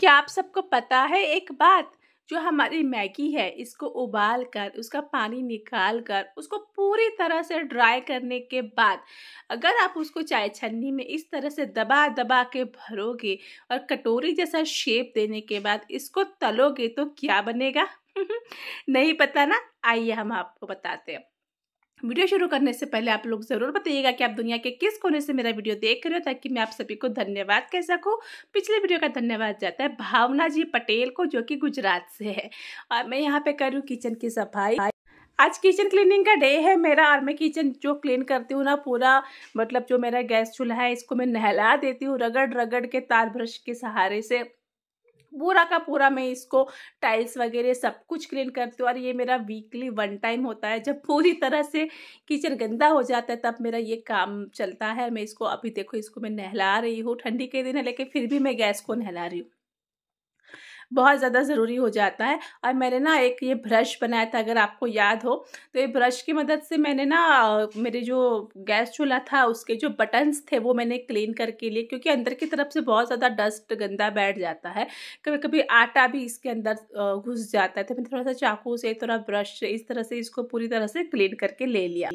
क्या आप सबको पता है एक बात जो हमारी मैगी है इसको उबाल कर उसका पानी निकाल कर उसको पूरी तरह से ड्राई करने के बाद अगर आप उसको चाय छन्नी में इस तरह से दबा दबा के भरोगे और कटोरी जैसा शेप देने के बाद इसको तलोगे तो क्या बनेगा नहीं पता ना आइए हम आपको बताते हैं वीडियो शुरू करने से पहले आप लोग ज़रूर बताइएगा कि आप दुनिया के किस कोने से मेरा वीडियो देख रहे हो ताकि मैं आप सभी को धन्यवाद कह सकूँ पिछले वीडियो का धन्यवाद जाता है भावना जी पटेल को जो कि गुजरात से है और मैं यहाँ पे कर रही हूँ किचन की सफाई आज किचन क्लीनिंग का डे है मेरा और मैं किचन जो क्लीन करती हूँ ना पूरा मतलब जो मेरा गैस चूल्हा है इसको मैं नहला देती हूँ रगड़ रगड़ के तार ब्रश के सहारे से पूरा का पूरा मैं इसको टाइल्स वगैरह सब कुछ क्लीन करती हूँ और ये मेरा वीकली वन टाइम होता है जब पूरी तरह से किचन गंदा हो जाता है तब मेरा ये काम चलता है मैं इसको अभी देखो इसको मैं नहला रही हूँ ठंडी के दिन है लेकिन फिर भी मैं गैस को नहला रही हूँ बहुत ज़्यादा ज़रूरी हो जाता है और मैंने ना एक ये ब्रश बनाया था अगर आपको याद हो तो ये ब्रश की मदद से मैंने ना मेरे जो गैस चूल्हा था उसके जो बटन्स थे वो मैंने क्लीन करके लिए क्योंकि अंदर की तरफ से बहुत ज़्यादा डस्ट गंदा बैठ जाता है कभी कभी आटा भी इसके अंदर घुस जाता है तो मैंने थोड़ा सा चाकू से थोड़ा ब्रश इस तरह से इसको पूरी तरह से क्लीन करके ले लिया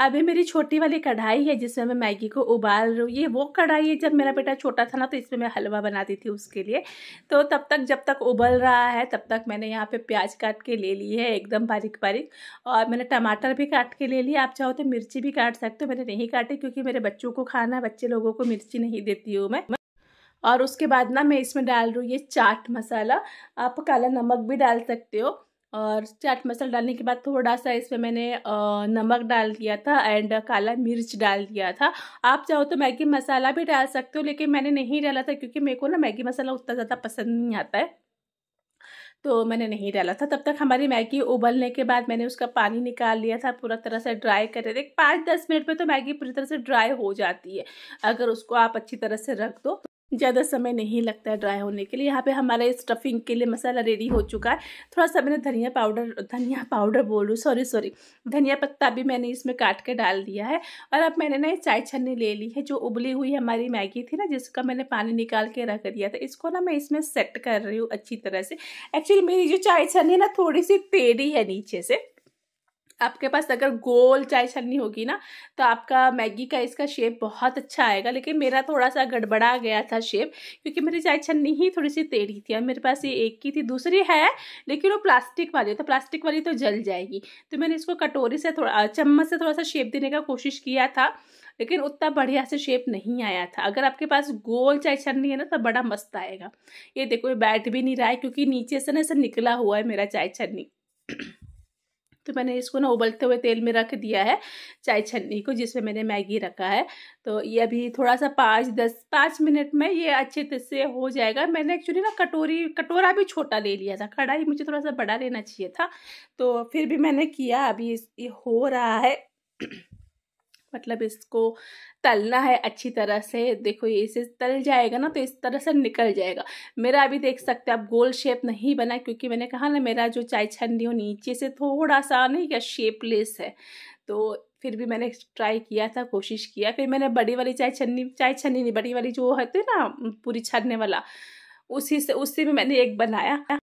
अभी मेरी छोटी वाली कढ़ाई है जिसमें मैं मैगी को उबाल रही हूँ ये वो कढ़ाई है जब मेरा बेटा छोटा था ना तो इसमें मैं हलवा बनाती थी उसके लिए तो तब तक जब तक उबल रहा है तब तक मैंने यहाँ पे प्याज काट के ले ली है एकदम बारीक बारीक और मैंने टमाटर भी काट के ले लिया आप चाहो तो मिर्ची भी काट सकते हो मैंने नहीं काटी क्योंकि मेरे बच्चों को खाना बच्चे लोगों को मिर्ची नहीं देती हूँ मैं और उसके बाद ना मैं इसमें डाल रही हूँ ये चाट मसाला आप काला नमक भी डाल सकते हो और चाट मसाला डालने के बाद थोड़ा सा इसमें मैंने नमक डाल दिया था एंड काला मिर्च डाल दिया था आप चाहो तो मैगी मसाला भी डाल सकते हो लेकिन मैंने नहीं डाला था क्योंकि मेरे को ना मैगी मसाला उतना ज़्यादा पसंद नहीं आता है तो मैंने नहीं डाला था तब तक हमारी मैगी उबलने के बाद मैंने उसका पानी निकाल लिया था पूरा तरह से ड्राई कर रहे थे पाँच दस मिनट में तो मैगी पूरी तरह से ड्राई हो जाती है अगर उसको आप अच्छी तरह से रख दो ज़्यादा समय नहीं लगता है ड्राई होने के लिए यहाँ पे हमारा स्टफिंग के लिए मसाला रेडी हो चुका है थोड़ा सा मैंने धनिया पाउडर धनिया पाउडर बोलूँ सॉरी सॉरी धनिया पत्ता भी मैंने इसमें काट के डाल दिया है और अब मैंने ना चाय छन्नी ले ली है जो उबली हुई हमारी मैगी थी ना जिसका मैंने पानी निकाल के रख दिया था इसको ना मैं इसमें सेट कर रही हूँ अच्छी तरह से एक्चुअली मेरी जो चाय छन्नी है ना थोड़ी सी टेढ़ी है नीचे से आपके पास अगर गोल चाय छन्नी होगी ना तो आपका मैगी का इसका शेप बहुत अच्छा आएगा लेकिन मेरा थोड़ा सा गड़बड़ा गया था शेप क्योंकि मेरी चाय छन्नी ही थोड़ी सी टेढ़ी थी और मेरे पास ये एक ही थी दूसरी है लेकिन वो प्लास्टिक वाली तो प्लास्टिक वाली तो जल जाएगी तो मैंने इसको कटोरी से थोड़ा चम्मच से थोड़ा सा शेप देने का कोशिश किया था लेकिन उतना बढ़िया से शेप नहीं आया था अगर आपके पास गोल चाय छन्नी है ना तो बड़ा मस्त आएगा ये देखो ये बैठ भी नहीं रहा है क्योंकि नीचे से ना ऐसा निकला हुआ है मेरा चाय छन्नी तो मैंने इसको ना उबलते हुए तेल में रख दिया है चाय छन्नी को जिसमें मैंने मैगी रखा है तो ये अभी थोड़ा सा पाँच दस पाँच मिनट में ये अच्छे से हो जाएगा मैंने एक्चुअली ना कटोरी कटोरा भी छोटा ले लिया था कढ़ाई मुझे थोड़ा सा बड़ा लेना चाहिए था तो फिर भी मैंने किया अभी ये हो रहा है मतलब इसको तलना है अच्छी तरह से देखो ये इसे तल जाएगा ना तो इस तरह से निकल जाएगा मेरा अभी देख सकते हैं आप गोल शेप नहीं बना क्योंकि मैंने कहा ना मेरा जो चाय छन्नी हो नीचे से थोड़ा सा नहीं क्या शेपलेस है तो फिर भी मैंने ट्राई किया था कोशिश किया फिर मैंने बड़ी वाली चाय छन्नी चाय छन्नी नहीं बड़ी वाली जो होती है ना पूरी छरने वाला उसी से उससे भी मैंने एक बनाया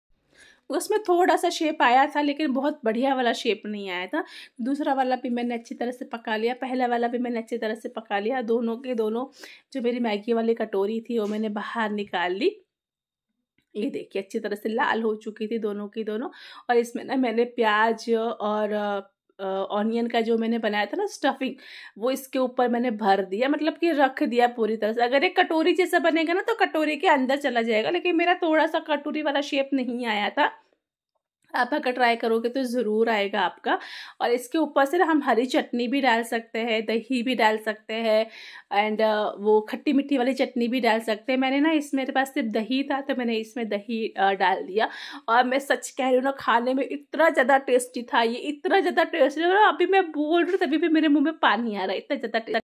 उसमें थोड़ा सा शेप आया था लेकिन बहुत बढ़िया वाला शेप नहीं आया था दूसरा वाला भी मैंने अच्छी तरह से पका लिया पहला वाला भी मैंने अच्छी तरह से पका लिया दोनों के दोनों जो मेरी मैगी वाली कटोरी थी वो मैंने बाहर निकाल ली ये देखिए अच्छी तरह से लाल हो चुकी थी दोनों की दोनों और इसमें ना मैंने प्याज और ऑनियन का जो मैंने बनाया था ना स्टफिंग वो इसके ऊपर मैंने भर दिया मतलब कि रख दिया पूरी तरह से अगर एक कटोरी जैसा बनेगा ना तो कटोरी के अंदर चला जाएगा लेकिन मेरा थोड़ा सा कटोरी वाला शेप नहीं आया था आप अगर ट्राई करोगे तो ज़रूर आएगा आपका और इसके ऊपर से हम हरी चटनी भी डाल सकते हैं दही भी डाल सकते हैं एंड वो खट्टी मिट्टी वाली चटनी भी डाल सकते हैं मैंने ना इसमें मेरे पास सिर्फ दही था तो मैंने इसमें दही डाल दिया और मैं सच कह रही हूँ ना खाने में इतना ज़्यादा टेस्टी था ये इतना ज़्यादा टेस्टी अभी मैं बोल रही हूँ तभी भी मेरे मुँह में पानी आ रहा है इतना ज़्यादा